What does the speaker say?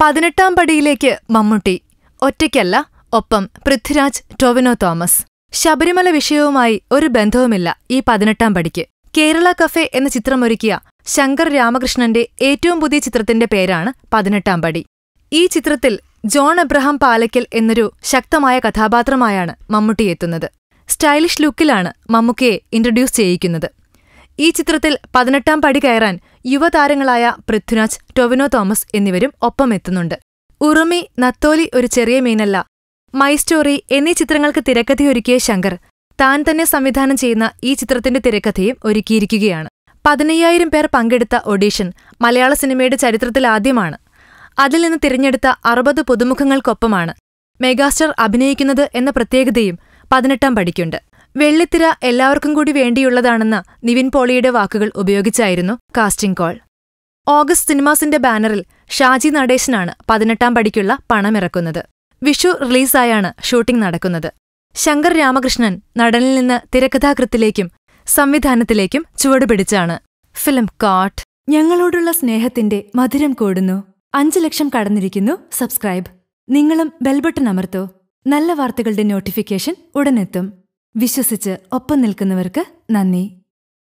പതിനെട്ടാം പടിയിലേക്ക് മമ്മൂട്ടി ഒറ്റയ്ക്കല്ല ഒപ്പം പൃഥ്വിരാജ് ടൊവിനോ തോമസ് ശബരിമല വിഷയവുമായി ഒരു ബന്ധവുമില്ല ഈ പതിനെട്ടാം പടിക്ക് കേരള കഫേ എന്ന ചിത്രമൊരുക്കിയ ശങ്കർ രാമകൃഷ്ണന്റെ ഏറ്റവും പുതിയ ചിത്രത്തിന്റെ പേരാണ് പതിനെട്ടാം പടി ഈ ചിത്രത്തിൽ ജോൺ അബ്രഹാം പാലയ്ക്കൽ എന്നൊരു ശക്തമായ കഥാപാത്രമായാണ് മമ്മൂട്ടി എത്തുന്നത് സ്റ്റൈലിഷ് ലുക്കിലാണ് മമ്മൂക്കയെ ഇൻട്രൊഡ്യൂസ് ചെയ്യിക്കുന്നത് ഈ ചിത്രത്തിൽ പതിനെട്ടാം പടി കയറാൻ യുവതാരങ്ങളായ പൃഥ്വിരാജ് ടൊവിനോ തോമസ് എന്നിവരും ഒപ്പമെത്തുന്നുണ്ട് ഉറുമി നത്തോലി ഒരു ചെറിയ മീനല്ല മൈ സ്റ്റോറി എന്നീ ചിത്രങ്ങൾക്ക് തിരക്കഥയൊരുക്കിയ ശങ്കർ താൻ തന്നെ സംവിധാനം ചെയ്യുന്ന ഈ ചിത്രത്തിന്റെ തിരക്കഥയും ഒരുക്കിയിരിക്കുകയാണ് പതിനയ്യായിരം പേർ പങ്കെടുത്ത ഒഡീഷൻ മലയാള സിനിമയുടെ ചരിത്രത്തിൽ ആദ്യമാണ് അതിൽ നിന്ന് തിരഞ്ഞെടുത്ത അറുപത് പുതുമുഖങ്ങൾക്കൊപ്പമാണ് മെഗാസ്റ്റാർ അഭിനയിക്കുന്നത് എന്ന പ്രത്യേകതയും പതിനെട്ടാം പടിക്കുണ്ട് വെള്ളിത്തിര എല്ലാവർക്കും കൂടി വേണ്ടിയുള്ളതാണെന്ന നിവിൻ പോളിയുടെ വാക്കുകൾ ഉപയോഗിച്ചായിരുന്നു കാസ്റ്റിംഗ് കോൾ ഓഗസ്റ്റ് സിനിമാസിന്റെ ബാനറിൽ ഷാജി നടേശനാണ് പതിനെട്ടാം പടിക്കുള്ള പണമിറക്കുന്നത് വിഷു റിലീസായാണ് ഷൂട്ടിംഗ് നടക്കുന്നത് ശങ്കർ രാമകൃഷ്ണൻ നടനിൽ നിന്ന് തിരക്കഥാകൃത്തിലേക്കും സംവിധാനത്തിലേക്കും ചുവടുപിടിച്ചാണ് ഫിലിം കാട്ട് ഞങ്ങളോടുള്ള സ്നേഹത്തിന്റെ മധുരം കൂടുന്നു അഞ്ചു ലക്ഷം കടന്നിരിക്കുന്നു സബ്സ്ക്രൈബ് നിങ്ങളും ബെൽബട്ടൺ അമർത്തോ നല്ല വാർത്തകളുടെ നോട്ടിഫിക്കേഷൻ ഉടനെത്തും വിശ്വസിച്ച് ഒപ്പം നിൽക്കുന്നവർക്ക് നന്ദി